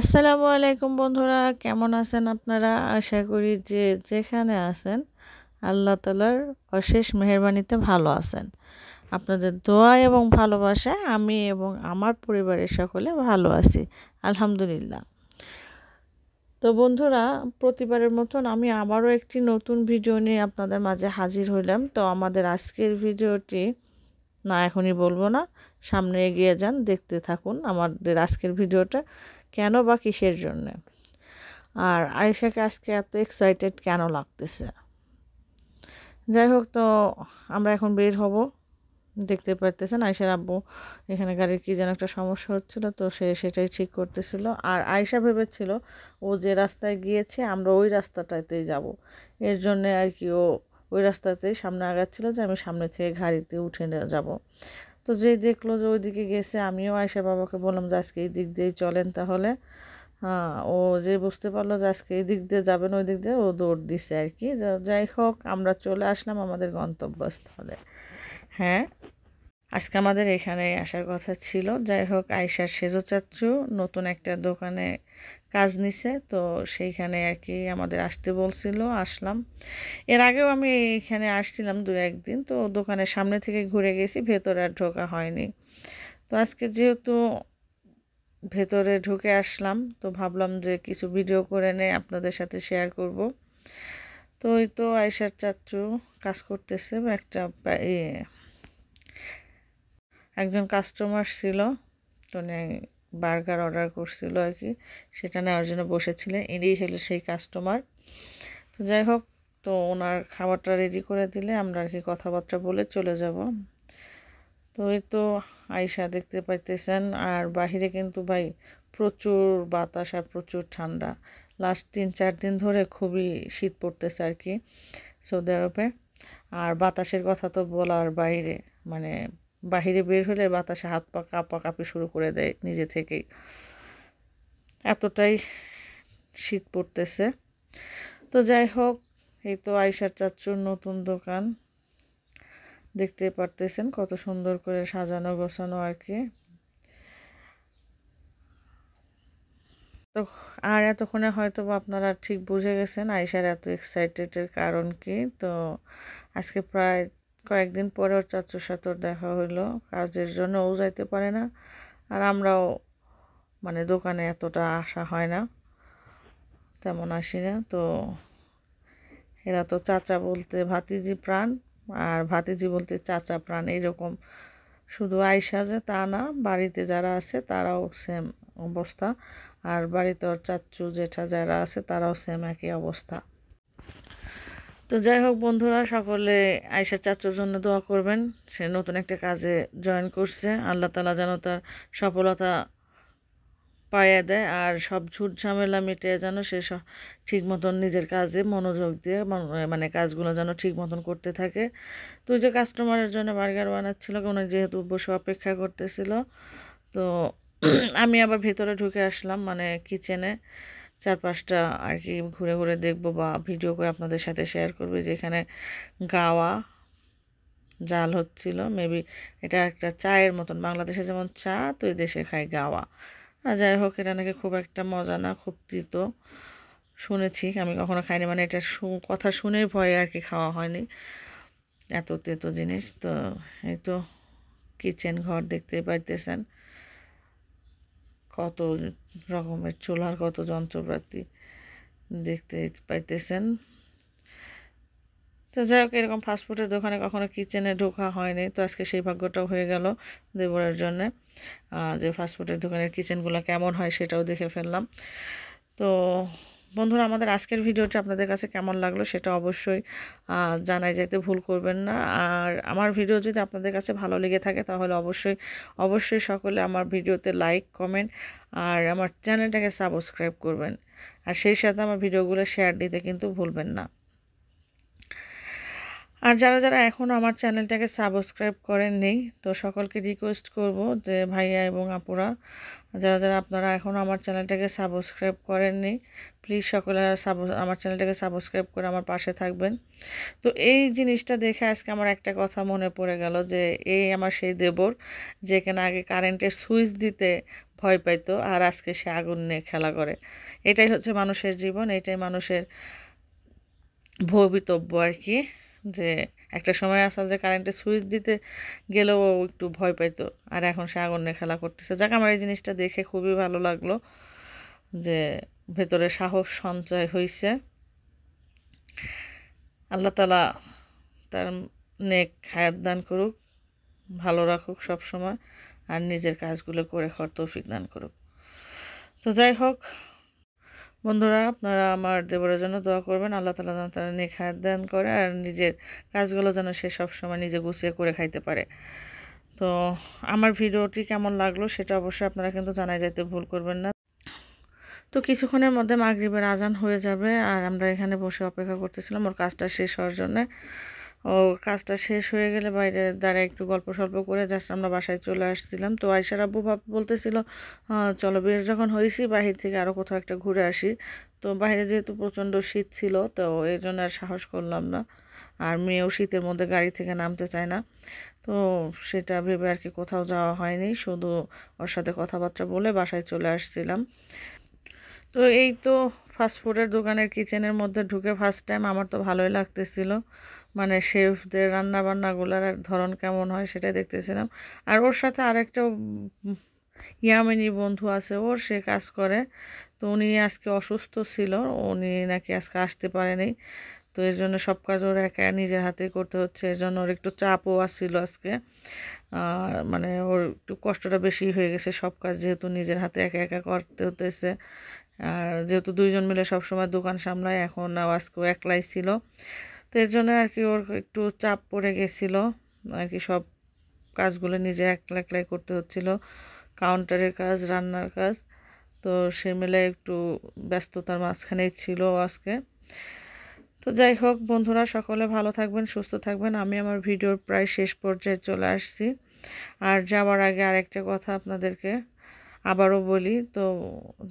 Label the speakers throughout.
Speaker 1: আসসালামু আলাইকুম বন্ধুরা কেমন আছেন আপনারা আশা করি যে যেখানে আছেন আল্লাহ তালার অশেষ মেহরবানিতে ভালো আছেন আপনাদের দোয়া এবং ভালোবাসা আমি এবং আমার পরিবারের সকলে ভালো আছি আলহামদুলিল্লাহ তো বন্ধুরা প্রতিবারের মতন আমি আবারও একটি নতুন ভিডিও নিয়ে আপনাদের মাঝে হাজির হইলাম তো আমাদের আজকের ভিডিওটি না এখনই বলবো না সামনে এগিয়ে যান দেখতে থাকুন আমাদের আজকের ভিডিওটা কেন বা কিসের জন্যে আর আয়েশাকে আজকে এত এক্সাইটেড কেন লাগতেছে যাই হোক তো আমরা এখন বের হব দেখতে পারতেছেন আয়েশার আব্বু এখানে গাড়ির কী যেন একটা সমস্যা হচ্ছিল তো সে সেটাই ঠিক করতেছিল আর আয়েশা ভেবেছিল ও যে রাস্তায় গিয়েছে আমরা ওই রাস্তাটাতেই যাব এর জন্যে আর কি ও ওই রাস্তাতেই সামনে আগাচ্ছিল যে আমি সামনে থেকে গাড়িতে উঠে যাব তো যেই দেখলো যে ওইদিকে গেছে আমিও আয়সা বাবাকে বললাম যে আজকে এই দিক দিয়েই চলেন তাহলে হ্যাঁ ও যে বুঝতে পারলো যে আজকে এই দিক দিয়ে যাবেন ওই দিক দিয়ে ও দৌড় দিছে আর কি যাই হোক আমরা চলে আসলাম আমাদের গন্তব্যস্থলে হ্যাঁ আজকে আমাদের এখানে আসার কথা ছিল যাই হোক আয়সার সেজো চাচ্ছু নতুন একটা দোকানে কাজ নিছে তো সেইখানে আর কি আমাদের আসতে বলছিল আসলাম এর আগেও আমি এখানে আসছিলাম দু একদিন তো দোকানের সামনে থেকে ঘুরে গেছি ভেতরে আর ঢোকা হয়নি তো আজকে যেহেতু ভেতরে ঢুকে আসলাম তো ভাবলাম যে কিছু ভিডিও করে নে আপনাদের সাথে শেয়ার করব তো ওই তো আয়সার চাচু কাজ করতেছে একটা একজন কাস্টমার ছিল তো বার্গার অর্ডার করছিল আর কি সেটা নেওয়ার জন্য বসেছিলেন ইনি হলো সেই কাস্টমার তো যাই হোক তো ওনার খাবারটা রেডি করে দিলে আমরা আর কি কথাবার্তা বলে চলে যাব তো এই তো আয়সা দেখতে পাইতেছেন আর বাহিরে কিন্তু ভাই প্রচুর বাতাস আর প্রচুর ঠান্ডা লাস্ট তিন চার দিন ধরে খুবই শীত পড়তেছে আর কি সৌদি আরবে আর বাতাসের কথা তো বলার বাইরে মানে বাহিরে বের হলে বাতাসে হাত পা কাঁপা কাঁপি শুরু করে দেয় নিজে থেকেই এতটাই শীত পড়তেছে তো যাই হোক এই তো আয়সার চাচুর নতুন দোকান দেখতে পারতেছেন কত সুন্দর করে সাজানো গোছানো আর কি তো আর এতক্ষণে হয়তো আপনারা ঠিক বুঝে গেছেন আইসার এত এক্সাইটেডের কারণ কি তো আজকে প্রায় কয়েকদিন পরে ওর চাচুর সাথে ওর দেখা হলো কাজের জন্য ও যাইতে পারে না আর আমরাও মানে দোকানে এতটা আসা হয় না তেমন আসি না তো এরা তো চাচা বলতে ভাতিজি প্রাণ আর ভাতিজি বলতে চাচা প্রাণ এইরকম শুধু আয়সা যে তা না বাড়িতে যারা আছে তারাও সেম অবস্থা আর বাড়িতে ওর চাচু জেঠা যারা আছে তারাও সেম একই অবস্থা তো যাই হোক বন্ধুরা সকলে আয়সা চাচুর জন্য দোয়া করবেন সে নতুন একটা কাজে জয়েন করছে আল্লাহ তালা যেন তার সফলতা পাইয়া দেয় আর সব ঝুট ঝামেলা মিটে যেন সে ঠিক মতন নিজের কাজে মনোযোগ দিয়ে মানে কাজগুলো যেন ঠিক মতন করতে থাকে তো যে কাস্টমারের জন্য বার্গার বানাচ্ছিল কোনো যেহেতু বসে অপেক্ষা করতেছিল তো আমি আবার ভেতরে ঢুকে আসলাম মানে কিচেনে চার পাঁচটা আর কি ঘুরে ঘুরে দেখব বা ভিডিও করে আপনাদের সাথে শেয়ার করবে যেখানে গাওয়া জাল হচ্ছিল মেবি এটা একটা চায়ের মতন বাংলাদেশে যেমন চা তো এই দেশে খায় গাওয়া যাই হোক এটা নাকি খুব একটা মজা না খুব তৃত শুনেছি আমি কখনো খাইনি মানে এটা কথা শুনে ভয়ে আর কি খাওয়া হয়নি এত তেতো জিনিস তো এই তো কিচেন ঘর দেখতে পাইতেছেন কত রকমের চুলার কত যন্ত্রপাতি দেখতে পাইতেছেন তো যাই হোক এরকম ফাস্টফুডের দোকানে কখনো কিচেনে ঢোকা হয়নি তো আজকে সেই ভাগ্যটাও হয়ে গেল দেবরের জন্যে যে ফাস্টফুডের দোকানের কিচেনগুলো কেমন হয় সেটাও দেখে ফেললাম তো বন্ধুরা আমাদের আজকের ভিডিওটি আপনাদের কাছে কেমন লাগলো সেটা অবশ্যই জানাই যেতে ভুল করবেন না আর আমার ভিডিও যদি আপনাদের কাছে ভালো লেগে থাকে তাহলে অবশ্যই অবশ্যই সকলে আমার ভিডিওতে লাইক কমেন্ট আর আমার চ্যানেলটাকে সাবস্ক্রাইব করবেন আর সেই সাথে আমার ভিডিওগুলো শেয়ার দিতে কিন্তু ভুলবেন না আর যারা যারা এখনও আমার চ্যানেলটাকে সাবস্ক্রাইব করেন নেই তো সকলকে রিকোয়েস্ট করব যে ভাইয়া এবং আপুরা যারা যারা আপনারা এখনও আমার চ্যানেলটাকে সাবস্ক্রাইব করেননি প্লিজ সকলে সাব আমার চ্যানেলটাকে সাবস্ক্রাইব করে আমার পাশে থাকবেন তো এই জিনিসটা দেখে আজকে আমার একটা কথা মনে পড়ে গেল যে এই আমার সেই দেবর যে আগে কারেন্টের সুইচ দিতে ভয় পাইতো আর আজকে সে আগুন নিয়ে খেলা করে এটাই হচ্ছে মানুষের জীবন এটাই মানুষের ভবিতব্য আর কি যে একটা সময় আসল যে কারেন্টে সুইচ দিতে গেলেও একটু ভয় পাইতো আর এখন সে আগুন নিয়ে খেলা করতেছে যাক আমার এই জিনিসটা দেখে খুবই ভালো লাগলো যে ভেতরে সাহস সঞ্চয় হয়েছে আল্লাহ তালা তার নেক হায়াত দান করুক ভালো রাখুক সব সময় আর নিজের কাজগুলো করে হর তৌফিক দান করুক তো যাই হোক বন্ধুরা আপনারা আমার দেবরের জন্য দোয়া করবেন আল্লাহ তালা যেন তারা নেখায় দান করে আর নিজের কাজগুলো যেন সে সবসময় নিজে গুছিয়ে করে খাইতে পারে তো আমার ভিডিওটি কেমন লাগলো সেটা অবশ্যই আপনারা কিন্তু জানাই যাইতে ভুল করবেন না তো কিছুক্ষণের মধ্যে মাগরীবের আজান হয়ে যাবে আর আমরা এখানে বসে অপেক্ষা করতেছিলাম ওর কাজটা শেষ হওয়ার জন্যে ও কাজটা শেষ হয়ে গেলে বাইরে দ্বারা একটু গল্প সল্প করে জাস্ট আমরা বাসায় চলে আসছিলাম তো আয়সার আব্বু ভাব বলতেছিল চলো বের যখন হয়েছি বাহির থেকে আরও কোথাও একটা ঘুরে আসি তো বাইরে যেহেতু প্রচণ্ড শীত ছিল তো এই জন্য আর সাহস করলাম না আর মেয়েও শীতের মধ্যে গাড়ি থেকে নামতে চায় না তো সেটা ভেবে আর কি কোথাও যাওয়া হয়নি শুধু ওর সাথে কথাবার্তা বলে বাসায় চলে আসছিলাম তো এই তো ফাস্টফুডের দোকানের কিচেনের মধ্যে ঢুকে ফার্স্ট টাইম আমার তো ভালোই লাগতেছিল মানে শেফদের রান্নাবান্নাগুলার ধরন কেমন হয় সেটাই দেখতেছিলাম আর ওর সাথে আরেকটা ইয়ামিনী বন্ধু আছে ওর সে কাজ করে তো উনি আজকে অসুস্থ ছিল উনি নাকি আজকে আসতে পারেনি তো এর জন্য সব কাজ ওর একা নিজের হাতেই করতে হচ্ছে এর জন্য ওর একটু চাপও আসছিল আজকে মানে ওর একটু কষ্টটা বেশি হয়ে গেছে সব কাজ যেহেতু নিজের হাতে একা একা করতে হতেছে আর যেহেতু দুইজন মিলে সবসময় দোকান সামলায় এখন আজকে একলাই ছিল তো এর জন্য আর কি ওর একটু চাপ পড়ে গেছিলো আর কি সব কাজগুলো নিজে একলা একলাই করতে হচ্ছিল কাউন্টারের কাজ রান্নার কাজ তো সে মিলে একটু ব্যস্ততার মাঝখানেই ছিল আজকে তো যাই হোক বন্ধুরা সকলে ভালো থাকবেন সুস্থ থাকবেন আমি আমার ভিডিওর প্রায় শেষ পর্যায়ে চলে আসছি আর যাওয়ার আগে আরেকটা কথা আপনাদেরকে আবারও বলি তো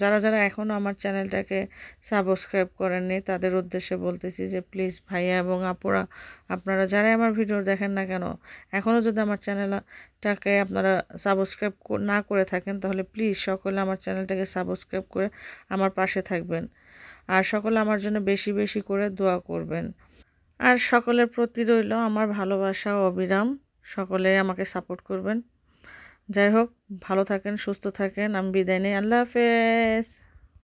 Speaker 1: যারা যারা এখনও আমার চ্যানেলটাকে সাবস্ক্রাইব করেননি তাদের উদ্দেশ্যে বলতেছি যে প্লিজ ভাইয়া এবং আপুরা আপনারা যারাই আমার ভিডিও দেখেন না কেন এখনও যদি আমার চ্যানেলটাকে আপনারা সাবস্ক্রাইব না করে থাকেন তাহলে প্লিজ সকলে আমার চ্যানেলটাকে সাবস্ক্রাইব করে আমার পাশে থাকবেন আর সকলে আমার জন্য বেশি বেশি করে দোয়া করবেন আর সকলের প্রতি রইল আমার ভালোবাসা অবিরাম সকলে আমাকে সাপোর্ট করবেন যাই হোক ভালো থাকেন সুস্থ থাকেন আমি বিদায় নেই আল্লাহ হাফেজ